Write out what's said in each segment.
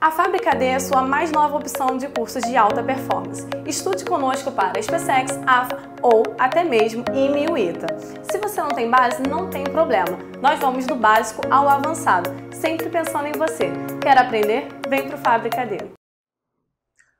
A Fábrica D é a sua mais nova opção de cursos de alta performance. Estude conosco para SpaceX, AFA ou até mesmo IME ITA. Se você não tem base, não tem problema. Nós vamos do básico ao avançado, sempre pensando em você. Quer aprender? Vem para o Fábrica D.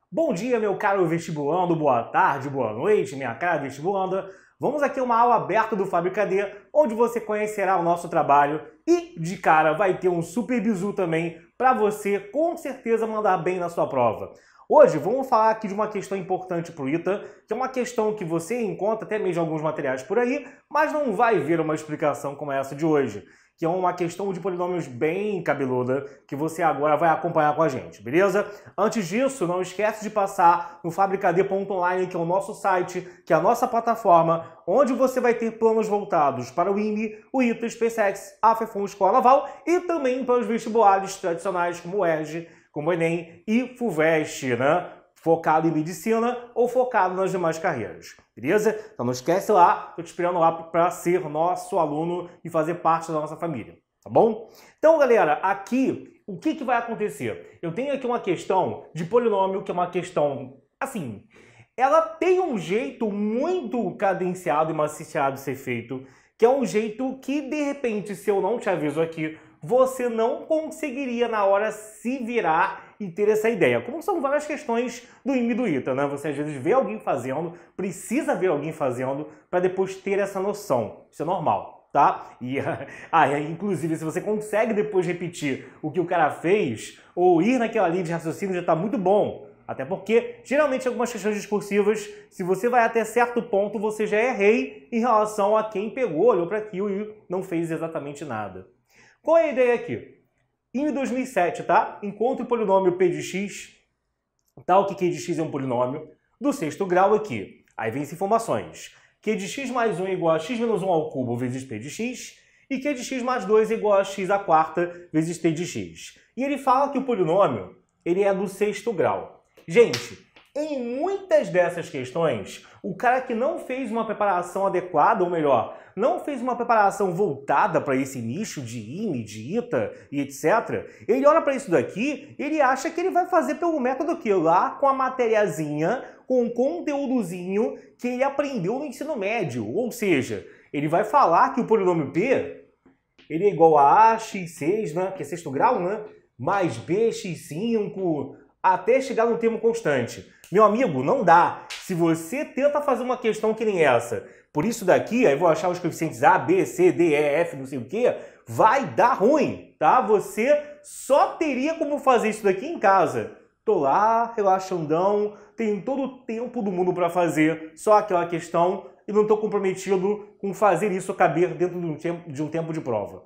Bom dia, meu caro vestibulando, boa tarde, boa noite, minha cara vestibulanda. Vamos aqui a uma aula aberta do Fábrica D, onde você conhecerá o nosso trabalho e, de cara, vai ter um super bizu também para você com certeza mandar bem na sua prova. Hoje vamos falar aqui de uma questão importante para o ITA, que é uma questão que você encontra até mesmo alguns materiais por aí, mas não vai ver uma explicação como essa de hoje que é uma questão de polinômios bem cabeluda que você agora vai acompanhar com a gente, beleza? Antes disso, não esquece de passar no fabricad.online, que é o nosso site, que é a nossa plataforma, onde você vai ter planos voltados para o IME, o ITA, SpaceX, a FEFUM, Escola Naval e também para os vestibulares tradicionais como o ERJ, como o Enem e FUVEST, né? focado em medicina ou focado nas demais carreiras, beleza? Então não esquece lá, estou te esperando lá para ser nosso aluno e fazer parte da nossa família, tá bom? Então, galera, aqui o que, que vai acontecer? Eu tenho aqui uma questão de polinômio, que é uma questão assim, ela tem um jeito muito cadenciado e maciçado de ser feito, que é um jeito que, de repente, se eu não te aviso aqui, você não conseguiria na hora se virar e ter essa ideia. Como são várias questões do IME do ITA, né? Você às vezes vê alguém fazendo, precisa ver alguém fazendo para depois ter essa noção. Isso é normal tá? E ah, inclusive, se você consegue depois repetir o que o cara fez, ou ir naquela linha de raciocínio, já está muito bom. Até porque, geralmente, algumas questões discursivas, se você vai até certo ponto, você já é rei em relação a quem pegou, olhou para aquilo e não fez exatamente nada. Qual é a ideia aqui? em 2007, tá? Encontre o polinômio P de x, tal tá? que Q de x é um polinômio, do sexto grau aqui. Aí vem as informações. Q de x mais 1 é igual a x menos 1 ao cubo vezes P de x, e Q de x mais 2 é igual a x à quarta vezes T de x. E ele fala que o polinômio ele é do sexto grau. Gente, em muitas dessas questões, o cara que não fez uma preparação adequada, ou melhor, não fez uma preparação voltada para esse nicho de IME, de ITA e etc., ele olha para isso daqui, ele acha que ele vai fazer pelo método que lá com a materiazinha, com o conteúdozinho que ele aprendeu no ensino médio. Ou seja, ele vai falar que o polinômio P ele é igual a AX6, né? que é sexto grau, né? mais BX5, até chegar no termo constante. Meu amigo, não dá. Se você tenta fazer uma questão que nem essa, por isso daqui, aí vou achar os coeficientes A, B, C, D, E, F, não sei o quê, vai dar ruim, tá? Você só teria como fazer isso daqui em casa. Tô lá, relaxandão, tenho todo o tempo do mundo para fazer só aquela questão e não estou comprometido com fazer isso caber dentro de um, tempo, de um tempo de prova.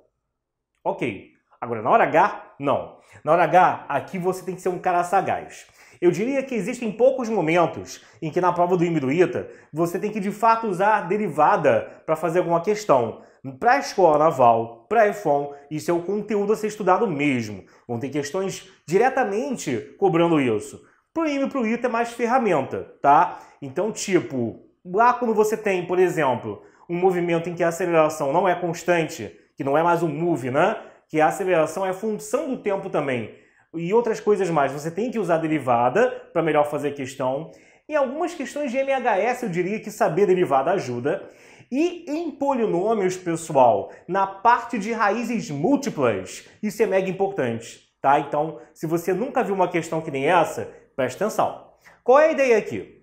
Ok. Agora, na hora H, não. Na hora H, aqui você tem que ser um cara sagaz. Eu diria que existem poucos momentos em que na prova do ITA você tem que de fato usar derivada para fazer alguma questão. Para a escola naval, para a EFON, isso é o conteúdo a ser estudado mesmo. Vão ter questões diretamente cobrando isso. o IME e o ITA é mais ferramenta, tá? Então, tipo, lá quando você tem, por exemplo, um movimento em que a aceleração não é constante, que não é mais um move, né? Que a aceleração é função do tempo também e outras coisas mais. Você tem que usar derivada para melhor fazer a questão. Em algumas questões de MHS, eu diria que saber derivada ajuda. E em polinômios, pessoal, na parte de raízes múltiplas, isso é mega importante, tá? Então, se você nunca viu uma questão que nem essa, preste atenção. Qual é a ideia aqui?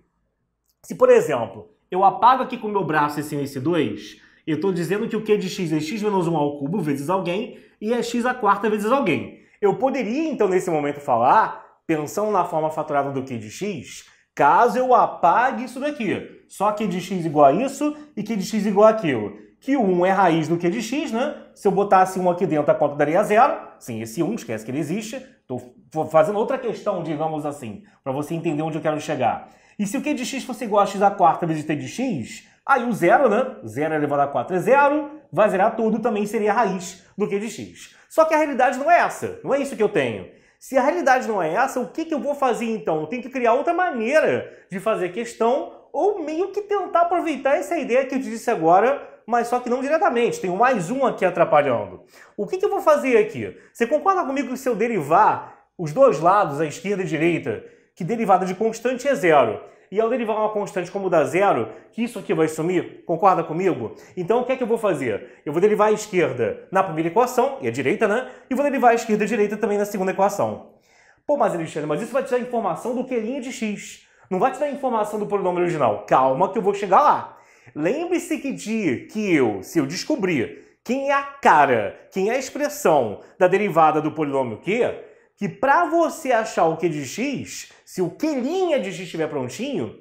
Se, por exemplo, eu apago aqui com o meu braço esse esse 2, eu estou dizendo que o q de x é x menos 1 ao cubo vezes alguém e é x a quarta vezes alguém. Eu poderia, então, nesse momento, falar, pensando na forma fatorada do Q de x, caso eu apague isso daqui. Só Q de x igual a isso e Q de x igual a aquilo. Que 1 é raiz do Q de x, né? Se eu botasse 1 aqui dentro, a conta daria zero. Sim, esse 1, esquece que ele existe. Estou fazendo outra questão, digamos assim, para você entender onde eu quero chegar. E se o Q de x fosse igual a x à quarta vezes T de x, Aí o zero, né? Zero elevado a 4 é zero, vai zerar tudo, também seria a raiz do Q de x. Só que a realidade não é essa, não é isso que eu tenho. Se a realidade não é essa, o que, que eu vou fazer então? Eu tenho que criar outra maneira de fazer a questão ou meio que tentar aproveitar essa ideia que eu te disse agora, mas só que não diretamente. Tenho mais um aqui atrapalhando. O que, que eu vou fazer aqui? Você concorda comigo que se eu derivar os dois lados, a esquerda e a direita, que derivada de constante é zero, e ao derivar uma constante como dá zero, que isso aqui vai sumir, concorda comigo? Então o que é que eu vou fazer? Eu vou derivar a esquerda na primeira equação, e a direita, né? E vou derivar a esquerda e a direita também na segunda equação. Pô, mas Alexandre, mas isso vai te dar informação do Q' de x. Não vai te dar informação do polinômio original. Calma que eu vou chegar lá. Lembre-se que dia que eu, se eu descobrir quem é a cara, quem é a expressão da derivada do polinômio Q, que para você achar o Q de x, se o quelinha de x estiver prontinho,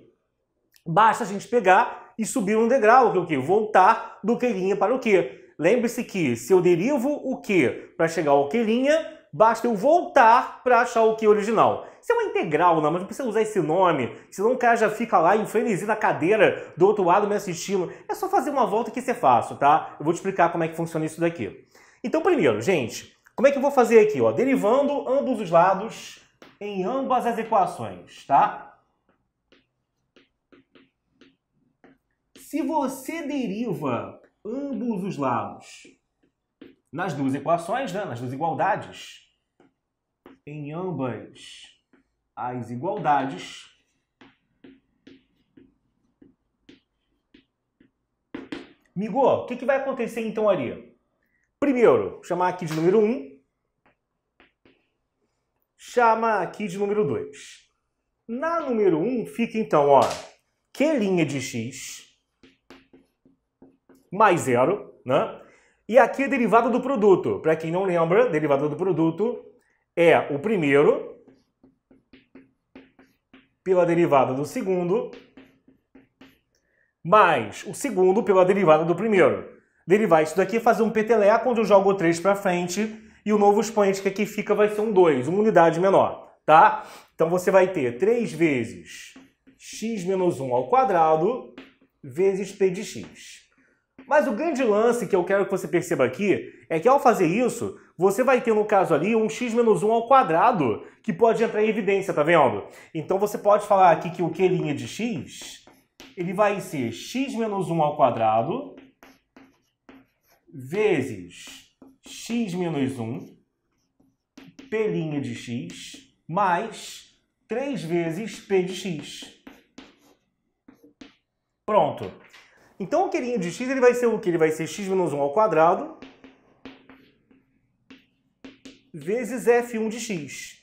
basta a gente pegar e subir um degrau, que é o quê? Voltar do quelinha para o quê? Lembre-se que se eu derivo o quê para chegar ao quelinha, basta eu voltar para achar o que original. Isso é uma integral, não, mas não precisa usar esse nome, senão o cara já fica lá em frenesi na cadeira do outro lado me assistindo. É só fazer uma volta que isso é fácil, tá? Eu vou te explicar como é que funciona isso daqui. Então, primeiro, gente, como é que eu vou fazer aqui? Ó? Derivando ambos os lados em ambas as equações, tá? Se você deriva ambos os lados nas duas equações, né? nas duas igualdades, em ambas as igualdades, Migô, o que, que vai acontecer então ali? Primeiro, chamar aqui de número 1, chama aqui de número 2. Na número 1 um, fica então, ó, Q' de x mais zero, né? E aqui é derivada do produto. Para quem não lembra, derivada do produto é o primeiro pela derivada do segundo mais o segundo pela derivada do primeiro. Derivar isso daqui é fazer um peteleco onde eu jogo o 3 para frente e o novo expoente que aqui fica vai ser um 2, uma unidade menor, tá? Então você vai ter 3 vezes x menos 1 ao quadrado vezes p de x. Mas o grande lance que eu quero que você perceba aqui é que ao fazer isso, você vai ter no caso ali um x menos 1 ao quadrado, que pode entrar em evidência, tá vendo? Então você pode falar aqui que o q' de x, ele vai ser x menos 1 ao quadrado vezes x menos 1, p' de x, mais 3 vezes p de x. Pronto. Então o querinho de x ele vai ser o que? Ele vai ser x menos 1 ao quadrado vezes f1 de x.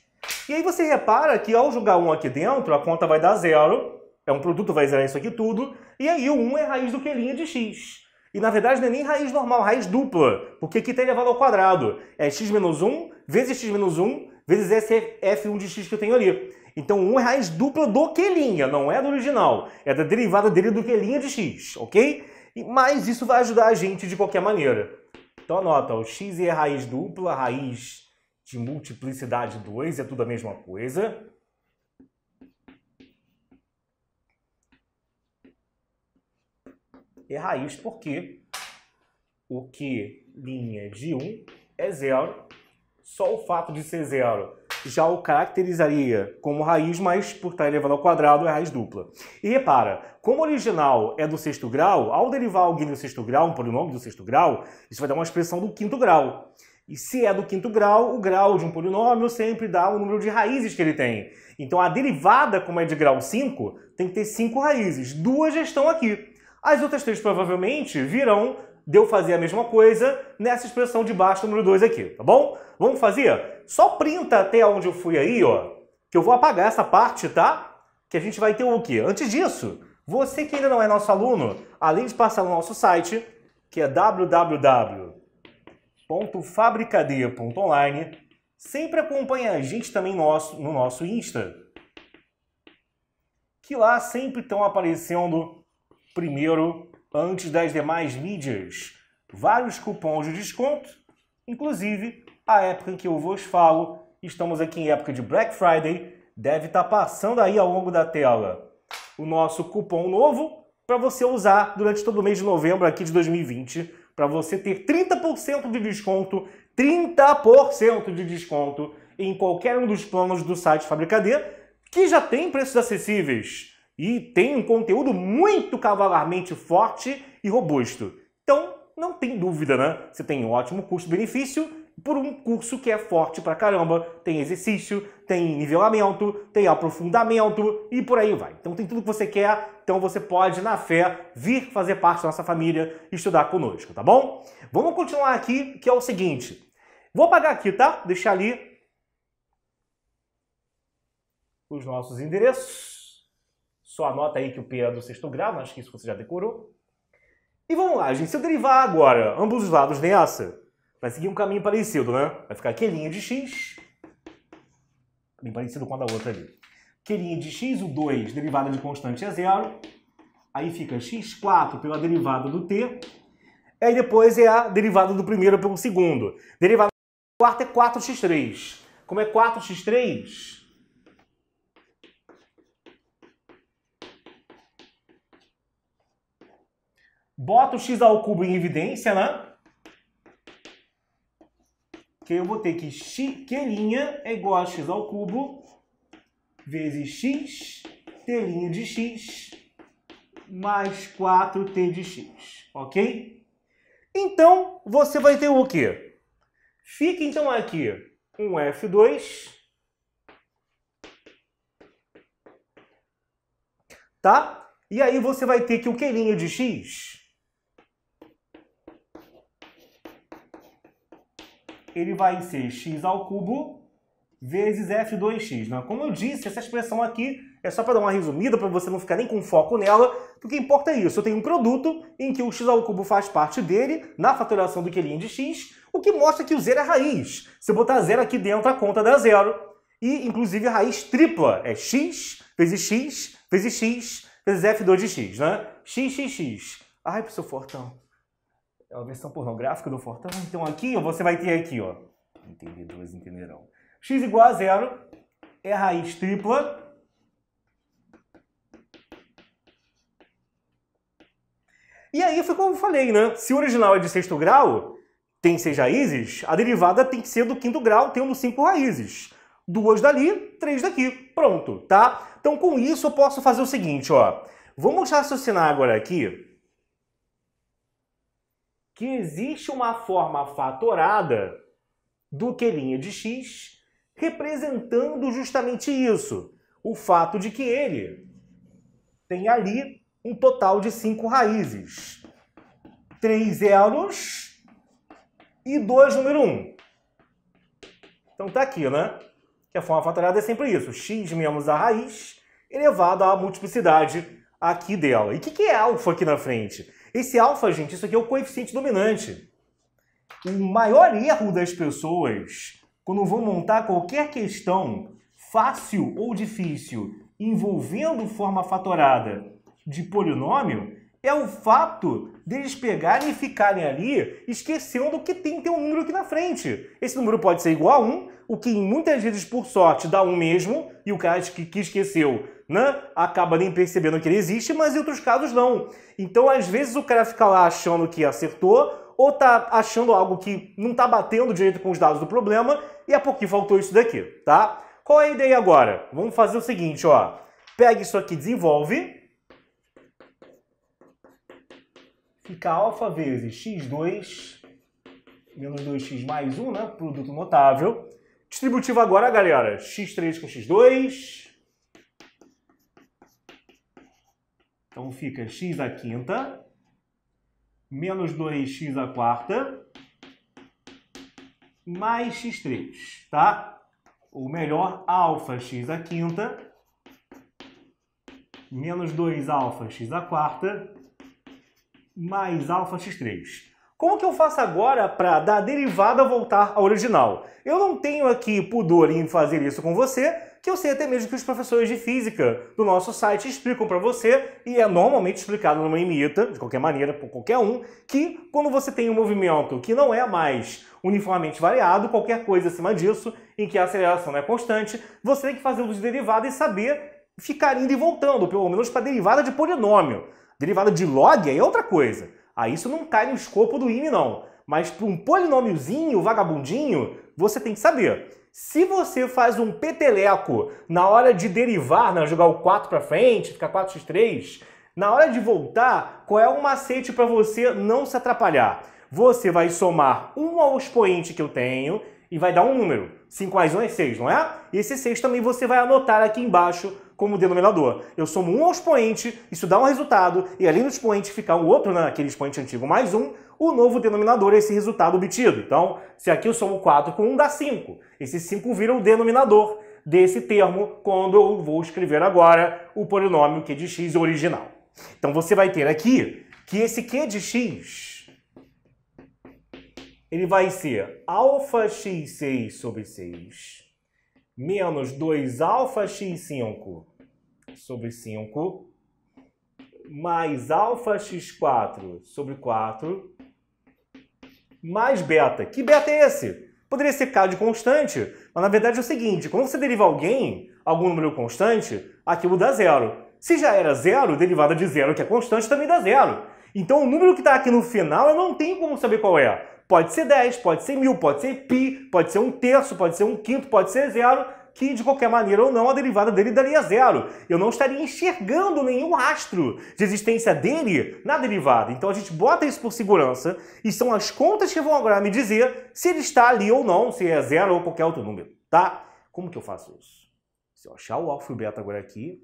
E aí você repara que ao jogar 1 aqui dentro, a conta vai dar zero, é um produto, vai zerar isso aqui tudo, e aí o 1 é raiz do querinho de x. E na verdade não é nem raiz normal, raiz dupla, porque aqui tem elevado ao quadrado. É x menos 1 vezes x menos 1 vezes esse f1 de x que eu tenho ali. Então 1 é raiz dupla do Q', não é do original. É da derivada dele do Q' de x, ok? Mas isso vai ajudar a gente de qualquer maneira. Então anota, o x é raiz dupla, raiz de multiplicidade 2, é tudo a mesma coisa. é raiz porque o que linha de 1 é zero. Só o fato de ser zero já o caracterizaria como raiz, mas por estar elevado ao quadrado é raiz dupla. E repara, como o original é do sexto grau, ao derivar alguém do sexto grau, um polinômio do sexto grau, isso vai dar uma expressão do quinto grau. E se é do quinto grau, o grau de um polinômio sempre dá o número de raízes que ele tem. Então a derivada, como é de grau 5, tem que ter cinco raízes. Duas já estão aqui. As outras três provavelmente virão de eu fazer a mesma coisa nessa expressão de baixo número 2 aqui, tá bom? Vamos fazer? Só printa até onde eu fui aí, ó, que eu vou apagar essa parte, tá? Que a gente vai ter o quê? Antes disso, você que ainda não é nosso aluno, além de passar no nosso site, que é www.fabricade.online, sempre acompanha a gente também no nosso Insta, que lá sempre estão aparecendo primeiro antes das demais mídias. Vários cupons de desconto, inclusive a época em que eu vos falo, estamos aqui em época de Black Friday, deve estar tá passando aí ao longo da tela o nosso cupom novo para você usar durante todo o mês de novembro aqui de 2020, para você ter 30% de desconto, 30% de desconto em qualquer um dos planos do site Fabricadeira, que já tem preços acessíveis e tem um conteúdo muito cavalarmente forte e robusto. Então, não tem dúvida, né? Você tem um ótimo custo-benefício por um curso que é forte pra caramba, tem exercício, tem nivelamento, tem aprofundamento e por aí vai. Então tem tudo que você quer, então você pode, na fé, vir fazer parte da nossa família e estudar conosco, tá bom? Vamos continuar aqui, que é o seguinte. Vou apagar aqui, tá? Deixar ali os nossos endereços. Só anota aí que o P é do sexto grau, acho que isso você já decorou. E vamos lá, gente. Se eu derivar agora ambos os lados dessa, vai seguir um caminho parecido, né? Vai ficar Q' de x, bem parecido com a da outra ali. Q' de x, o 2, derivada de constante é zero. Aí fica x4 pela derivada do t. Aí depois é a derivada do primeiro pelo segundo. Derivada do quarto é 4x3. Como é 4x3, Bota o x ao cubo em evidência, né? Que eu vou ter que x, que é igual a x ao cubo vezes x, t de x, mais 4t de x, ok? Então, você vai ter o quê? Fica, então, aqui um F2, tá? E aí você vai ter que o queirinho de x ele vai ser x ao cubo vezes f2x. Né? Como eu disse, essa expressão aqui é só para dar uma resumida, para você não ficar nem com foco nela, porque importa é isso. Eu tenho um produto em que o x ao cubo faz parte dele, na fatoração do quelinho de x, o que mostra que o zero é raiz. Se eu botar zero aqui dentro, a conta dá zero. E, inclusive, a raiz tripla é x vezes x vezes x vezes f2 de x, né? x, x, x. Ai, seu Fortão é uma versão pornográfica do Fortão. Então aqui ó, você vai ter aqui, ó. Entendedores entenderão. X igual a zero é a raiz tripla E aí foi como eu falei, né? Se o original é de sexto grau, tem seis raízes, a derivada tem que ser do quinto grau, tendo cinco raízes. Duas dali, três daqui. Pronto, tá? Então com isso eu posso fazer o seguinte, ó. Vamos raciocinar agora aqui que existe uma forma fatorada do Q' de x representando justamente isso, o fato de que ele tem ali um total de cinco raízes. Três zeros e dois número Um. Então tá aqui, né? Que a forma fatorada é sempre isso, x menos a raiz elevado à multiplicidade aqui dela. E o que, que é alfa aqui na frente? Esse alfa, gente, isso aqui é o coeficiente dominante. O maior erro das pessoas quando vão montar qualquer questão fácil ou difícil envolvendo forma fatorada de polinômio é o fato deles pegarem e ficarem ali esquecendo que tem que ter um número aqui na frente. Esse número pode ser igual a 1, o que muitas vezes, por sorte, dá 1 mesmo, e o cara que esqueceu né, acaba nem percebendo que ele existe, mas em outros casos não. Então, às vezes, o cara fica lá achando que acertou, ou tá achando algo que não tá batendo direito com os dados do problema, e é porque faltou isso daqui, tá? Qual é a ideia agora? Vamos fazer o seguinte, ó. Pega isso aqui, desenvolve, fica alfa vezes x2 menos 2x mais 1, né? Produto notável. Distributivo agora, galera. x3 com x2. Então fica x à quinta menos 2x à quarta mais x3, tá? Ou melhor, alfa x à quinta menos 2 alfa x à quarta mais αx3. Como que eu faço agora para dar a derivada voltar ao original? Eu não tenho aqui pudor em fazer isso com você, que eu sei até mesmo que os professores de física do nosso site explicam para você, e é normalmente explicado numa imita, de qualquer maneira, por qualquer um, que quando você tem um movimento que não é mais uniformemente variado, qualquer coisa acima disso, em que a aceleração não é constante, você tem que fazer o uso de derivada e saber ficar indo e voltando, pelo menos para derivada de polinômio. Derivada de log é outra coisa. Aí isso não cai no escopo do IME, não. Mas para um polinômiozinho, vagabundinho, você tem que saber. Se você faz um peteleco na hora de derivar, né, jogar o 4 para frente, ficar 4x3, na hora de voltar, qual é o macete para você não se atrapalhar? Você vai somar 1 ao expoente que eu tenho e vai dar um número. 5 mais 1 é 6, não é? Esse 6 também você vai anotar aqui embaixo como denominador. Eu somo um ao expoente, isso dá um resultado, e além do expoente ficar o outro naquele né, expoente antigo mais um, o novo denominador é esse resultado obtido. Então, se aqui eu somo 4 com 1, dá 5. Esse 5 vira o denominador desse termo quando eu vou escrever agora o polinômio q de x original. Então, você vai ter aqui que esse q de x ele vai ser alfa x6 sobre 6 menos 2 alfa x5 sobre 5, mais alfa x4 sobre 4, mais beta. Que beta é esse? Poderia ser K de constante, mas na verdade é o seguinte, quando você deriva alguém, algum número constante, aquilo dá zero. Se já era zero, derivada de zero, que é constante, também dá zero. Então o número que está aqui no final eu não tenho como saber qual é. Pode ser 10, pode ser mil, pode ser pi, pode ser um terço, pode ser um quinto, pode ser zero, que de qualquer maneira ou não a derivada dele daria zero. Eu não estaria enxergando nenhum rastro de existência dele na derivada. Então a gente bota isso por segurança e são as contas que vão agora me dizer se ele está ali ou não, se é zero ou qualquer outro número, tá? Como que eu faço isso? Se eu achar o alfa e o beta agora aqui,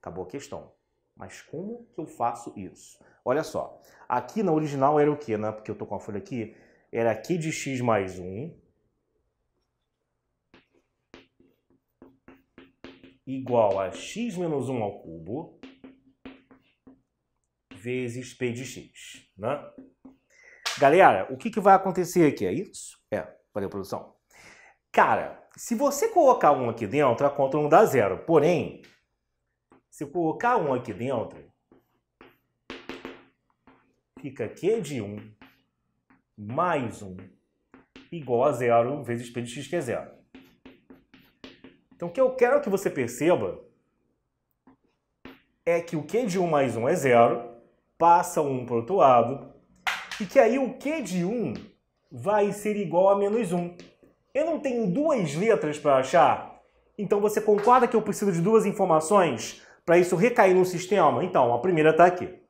acabou a questão. Mas como que eu faço isso? Olha só, aqui na original era o que, né? Porque eu tô com a folha aqui. Era aqui de x mais 1 igual a x menos 1 ao cubo vezes p de x, né? Galera, o que, que vai acontecer aqui? É isso? É, valeu, produção. Cara, se você colocar um aqui dentro, a conta não dá zero. Porém, se eu colocar um aqui dentro, fica Q de 1 mais 1 igual a 0 vezes P de x, que é 0. Então, o que eu quero que você perceba é que o Q de 1 mais 1 é 0, passa 1 para o outro lado, e que aí o Q de 1 vai ser igual a menos 1. Eu não tenho duas letras para achar? Então, você concorda que eu preciso de duas informações para isso recair no sistema? Então, a primeira está aqui.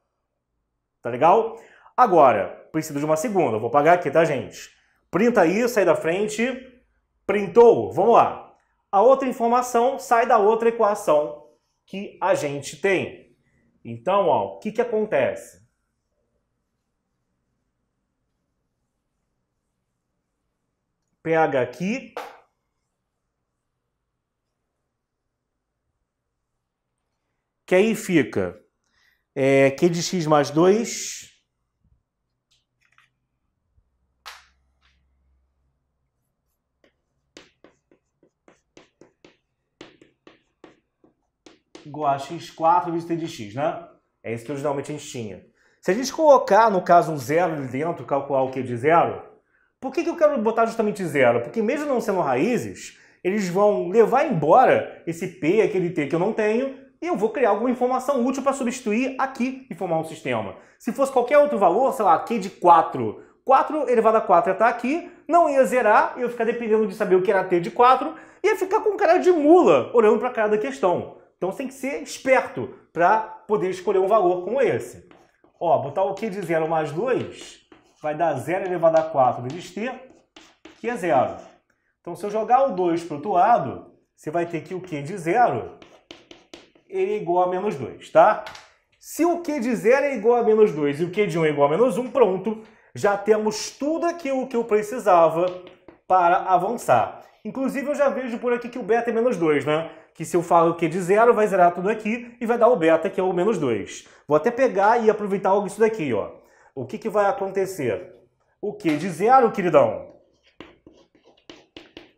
Tá legal? Agora, preciso de uma segunda. vou pagar aqui, tá, gente? Printa aí, sai da frente. Printou. Vamos lá. A outra informação sai da outra equação que a gente tem. Então, ó, o que, que acontece? pH aqui. Que aí fica é, Q de x mais 2 igual a x4 vezes t de x, né? É isso que originalmente a gente tinha. Se a gente colocar, no caso, um zero ali dentro, calcular o que de zero, por que, que eu quero botar justamente zero? Porque mesmo não sendo raízes, eles vão levar embora esse p, aquele t que eu não tenho, e eu vou criar alguma informação útil para substituir aqui e formar um sistema. Se fosse qualquer outro valor, sei lá, Q de 4, 4 elevado a 4 ia estar tá aqui, não ia zerar, ia ficar dependendo de saber o que era T de 4, ia ficar com cara de mula olhando para cada questão. Então você tem que ser esperto para poder escolher um valor como esse. Ó, botar o Q de 0 mais 2 vai dar 0 elevado a 4 vezes T, que é 0. Então se eu jogar o 2 para o outro lado, você vai ter que o Q de 0 ele é igual a menos 2, tá? Se o Q de 0 é igual a menos 2 e o Q de 1 um é igual a menos 1, um, pronto, já temos tudo aquilo que eu precisava para avançar. Inclusive, eu já vejo por aqui que o beta é menos 2, né? Que se eu falo que de zero, vai zerar tudo aqui e vai dar o beta, que é o menos 2. Vou até pegar e aproveitar algo isso daqui, ó. O que, que vai acontecer? O que de zero, queridão?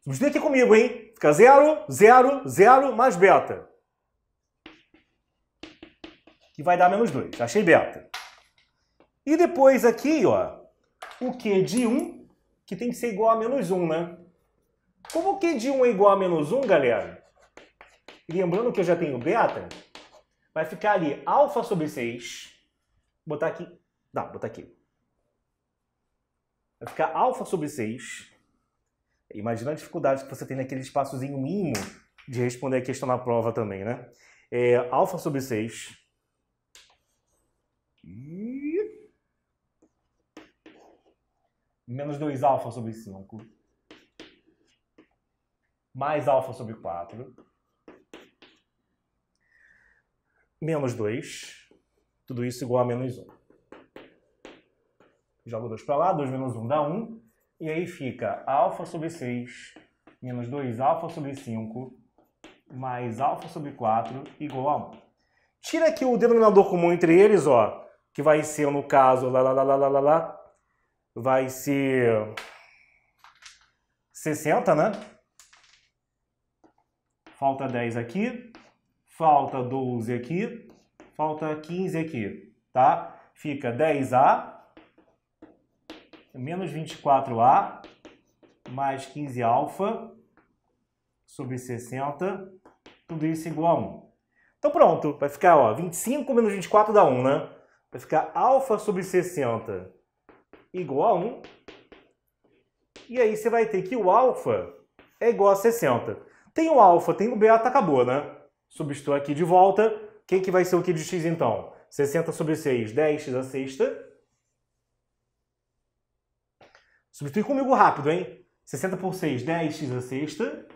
Substitui aqui comigo, hein? Fica zero, zero, zero, mais beta que vai dar menos 2. Achei beta. E depois aqui, ó, o Q de 1, que tem que ser igual a menos 1, né? Como o Q de 1 é igual a menos 1, galera, lembrando que eu já tenho beta, vai ficar ali alfa sobre 6, Vou botar aqui, dá, botar aqui. Vai ficar alfa sobre 6. Imagina a dificuldade que você tem naquele espaçozinho mínimo de responder a questão na prova também, né? É, alfa sobre 6 aqui. Menos 2 alfa sobre 5. Mais alfa sobre 4. Menos 2. Tudo isso igual a menos 1. Jogo 2 para lá, 2 menos 1 dá 1. E aí fica alfa sobre 6, menos 2 alfa sobre 5, mais alfa sobre 4, igual a 1. Tira aqui o denominador comum entre eles, ó que vai ser, no caso, lá, lá, lá, lá, lá, lá, vai ser 60, né? Falta 10 aqui, falta 12 aqui, falta 15 aqui, tá? Fica 10A, menos 24A, mais 15 alfa, sobre 60, tudo isso igual a 1. Então pronto, vai ficar ó, 25 menos 24 dá 1, né? Vai ficar alfa sobre 60 igual a 1. E aí você vai ter que o alfa é igual a 60. Tem o alfa, tem o beta, acabou, né? Substitui aqui de volta. Quem que vai ser o que de x então? 60 sobre 6, 10x a sexta. Substitui comigo rápido, hein? 60 por 6, 10x a sexta.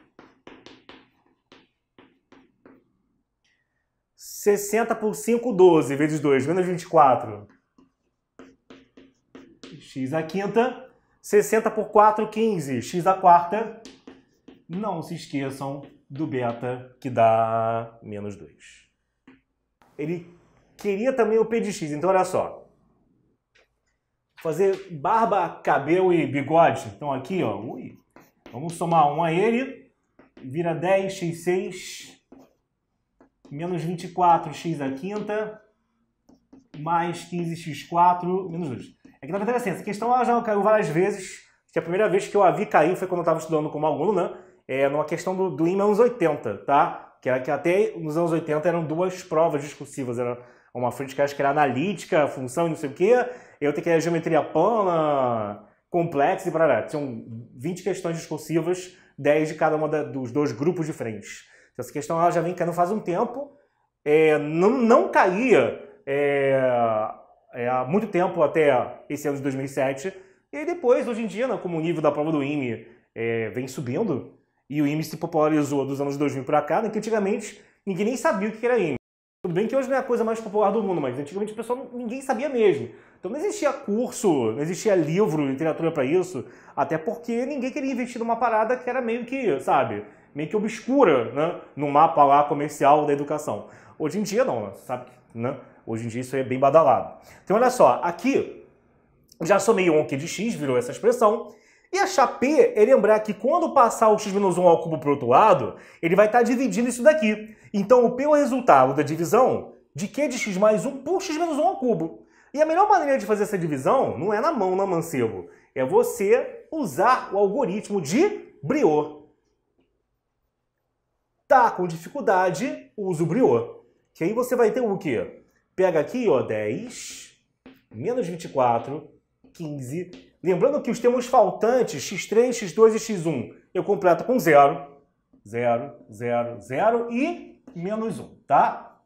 60 por 5, 12, vezes 2, menos 24. x à quinta. 60 por 4, 15. x à quarta. Não se esqueçam do beta, que dá menos 2. Ele queria também o P de x, então olha só. Fazer barba, cabelo e bigode. Então aqui, ó, ui, vamos somar 1 a ele, vira 10x6 menos 24x à quinta, mais 15x4, menos 2. É que na verdade é assim, essa questão já caiu várias vezes, que a primeira vez que eu a vi cair foi quando eu estava estudando como aluno, né? É, numa questão do, do IMA anos 80, tá? Que, era, que até nos anos 80 eram duas provas discursivas, era uma frente que acho que era analítica, função e não sei o quê, eu tenho que era geometria plana, complexa e parará. Tinham 20 questões discursivas, 10 de cada uma da, dos dois grupos de frentes. Então, essa questão ela já vem caindo faz um tempo, é, não, não caía é, é, há muito tempo até esse ano de 2007. E depois, hoje em dia, né, como o nível da prova do IME é, vem subindo, e o IME se popularizou dos anos 2000 para cá, né, que antigamente ninguém nem sabia o que era IME. Tudo bem que hoje não é a coisa mais popular do mundo, mas antigamente o pessoal ninguém sabia mesmo. Então não existia curso, não existia livro, literatura para isso, até porque ninguém queria investir numa parada que era meio que, sabe, meio que obscura né, no mapa lá comercial da educação. Hoje em dia não, né, sabe? Né? Hoje em dia isso é bem badalado. Então olha só, aqui já somei 1 aqui de x, virou essa expressão. E achar P é lembrar que quando passar o x menos 1 ao cubo para o outro lado, ele vai estar tá dividindo isso daqui. Então o P é o resultado da divisão de Q de x mais 1 por x menos 1 ao cubo. E a melhor maneira de fazer essa divisão não é na mão, na mancebo. É você usar o algoritmo de Briot tá com dificuldade, usa o briô. Que aí você vai ter o quê? pega aqui, ó, 10, menos 24, 15. Lembrando que os termos faltantes, x3, x2 e x1, eu completo com 0, 0, 0, 0 e menos 1, tá?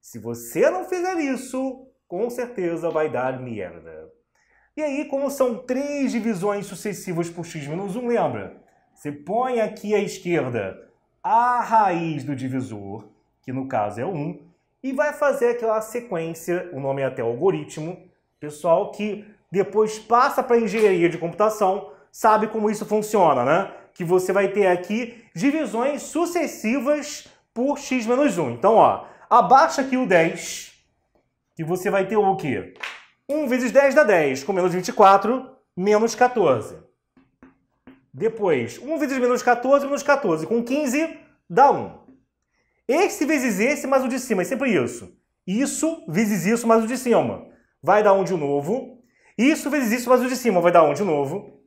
Se você não fizer isso, com certeza vai dar merda. E aí, como são três divisões sucessivas por x menos 1, lembra? Você põe aqui à esquerda a raiz do divisor, que no caso é 1, e vai fazer aquela sequência, o nome é até algoritmo, pessoal que depois passa para engenharia de computação, sabe como isso funciona, né? Que você vai ter aqui divisões sucessivas por x menos 1. Então, ó, abaixa aqui o 10, que você vai ter o quê? 1 vezes 10 dá 10, com menos 24, menos 14. Depois, 1 vezes menos 14 menos 14. Com 15, dá 1. Esse vezes esse mais o de cima, é sempre isso. Isso vezes isso mais o de cima. Vai dar 1 de novo. Isso vezes isso mais o de cima, vai dar 1 de novo.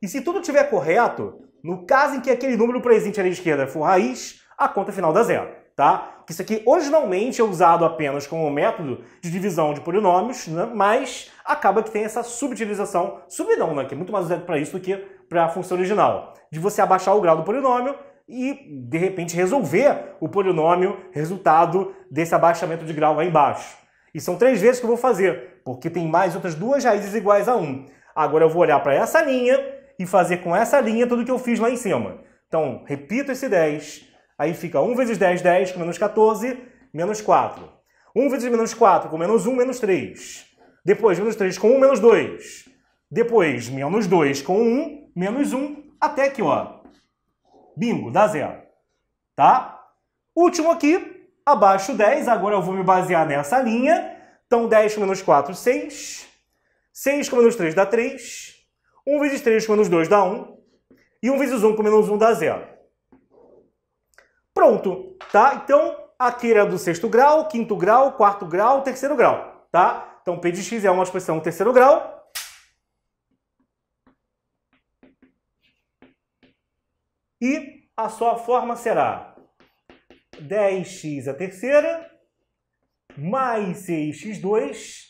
E se tudo estiver correto, no caso em que aquele número presente ali à esquerda for raiz, a conta final dá zero tá? Isso aqui originalmente é usado apenas como método de divisão de polinômios, né? mas acaba que tem essa subutilização, subidão, né? que é muito mais usado para isso do que para a função original, de você abaixar o grau do polinômio e, de repente, resolver o polinômio resultado desse abaixamento de grau lá embaixo. E são três vezes que eu vou fazer, porque tem mais outras duas raízes iguais a 1. Agora eu vou olhar para essa linha e fazer com essa linha tudo que eu fiz lá em cima. Então, repito esse 10, Aí fica 1 vezes 10, 10, com menos 14, menos 4. 1 vezes menos 4, com menos 1, menos 3. Depois, menos 3 com 1, menos 2. Depois, menos 2 com 1, menos 1, até aqui, ó. Bingo, dá zero. Tá? Último aqui, abaixo 10. Agora eu vou me basear nessa linha. Então, 10 com menos 4, 6. 6 com menos 3 dá 3. 1 vezes 3 com menos 2 dá 1. E 1 vezes 1 com menos 1 dá zero. Pronto, tá? Então, aqui era do sexto grau, quinto grau, quarto grau, terceiro grau, tá? Então, P de X é uma expressão terceiro grau, E a sua forma será 10x a terceira mais 6x2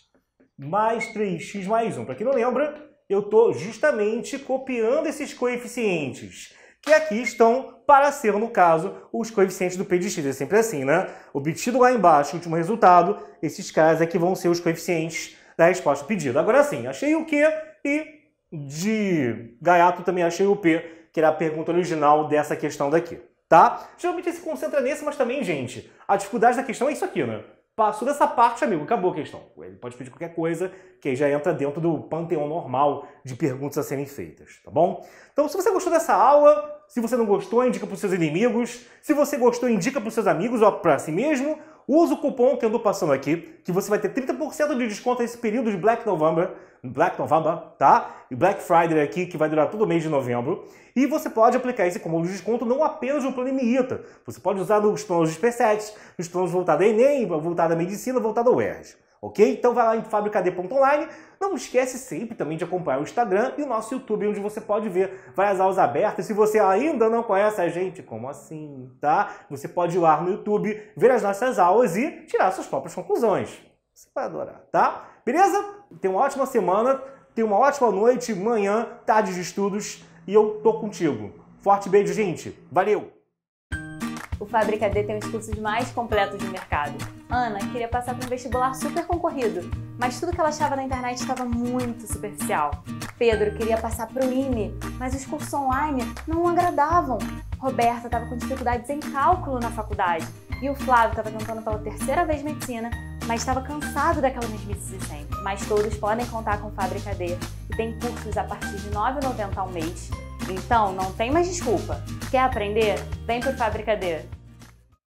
mais 3x mais 1. Para quem não lembra, eu estou justamente copiando esses coeficientes que aqui estão para ser, no caso, os coeficientes do P de x. É sempre assim, né? Obtido lá embaixo, último resultado, esses caras aqui é vão ser os coeficientes da resposta pedida. Agora sim, achei o Q e de gaiato também achei o P, que era a pergunta original dessa questão daqui, tá? Geralmente se concentra nesse, mas também, gente, a dificuldade da questão é isso aqui, né? Passou dessa parte, amigo, acabou a questão. Ele pode pedir qualquer coisa, que aí já entra dentro do panteão normal de perguntas a serem feitas, tá bom? Então, se você gostou dessa aula, se você não gostou, indica para os seus inimigos. Se você gostou, indica para os seus amigos ou para si mesmo Usa o cupom que eu estou passando aqui, que você vai ter 30% de desconto nesse período de Black November, Black November, tá? E Black Friday aqui, que vai durar todo o mês de novembro. E você pode aplicar esse cupom de desconto não apenas no plano ITA. Você pode usar nos planos de especiais, nos planos voltados a Enem, voltado à medicina, voltado ao ERS ok? Então vai lá em fabricad.online. Não esquece sempre também de acompanhar o Instagram e o nosso YouTube, onde você pode ver várias aulas abertas. Se você ainda não conhece a gente, como assim, tá? Você pode ir lá no YouTube, ver as nossas aulas e tirar suas próprias conclusões. Você vai adorar, tá? Beleza? Tenha uma ótima semana, tenha uma ótima noite, manhã, tarde de estudos e eu tô contigo. Forte beijo, gente. Valeu! O Fábrica D tem os cursos mais completos do mercado. Ana queria passar para um vestibular super concorrido, mas tudo que ela achava na internet estava muito superficial. Pedro queria passar para o IME, mas os cursos online não agradavam. Roberta estava com dificuldades em cálculo na faculdade. E o Flávio estava tentando pela terceira vez medicina, mas estava cansado daquela mesmice de sempre. Mas todos podem contar com Fábrica D que tem cursos a partir de R$ 9,90 ao mês. Então, não tem mais desculpa. Quer aprender? Vem por Fábrica D!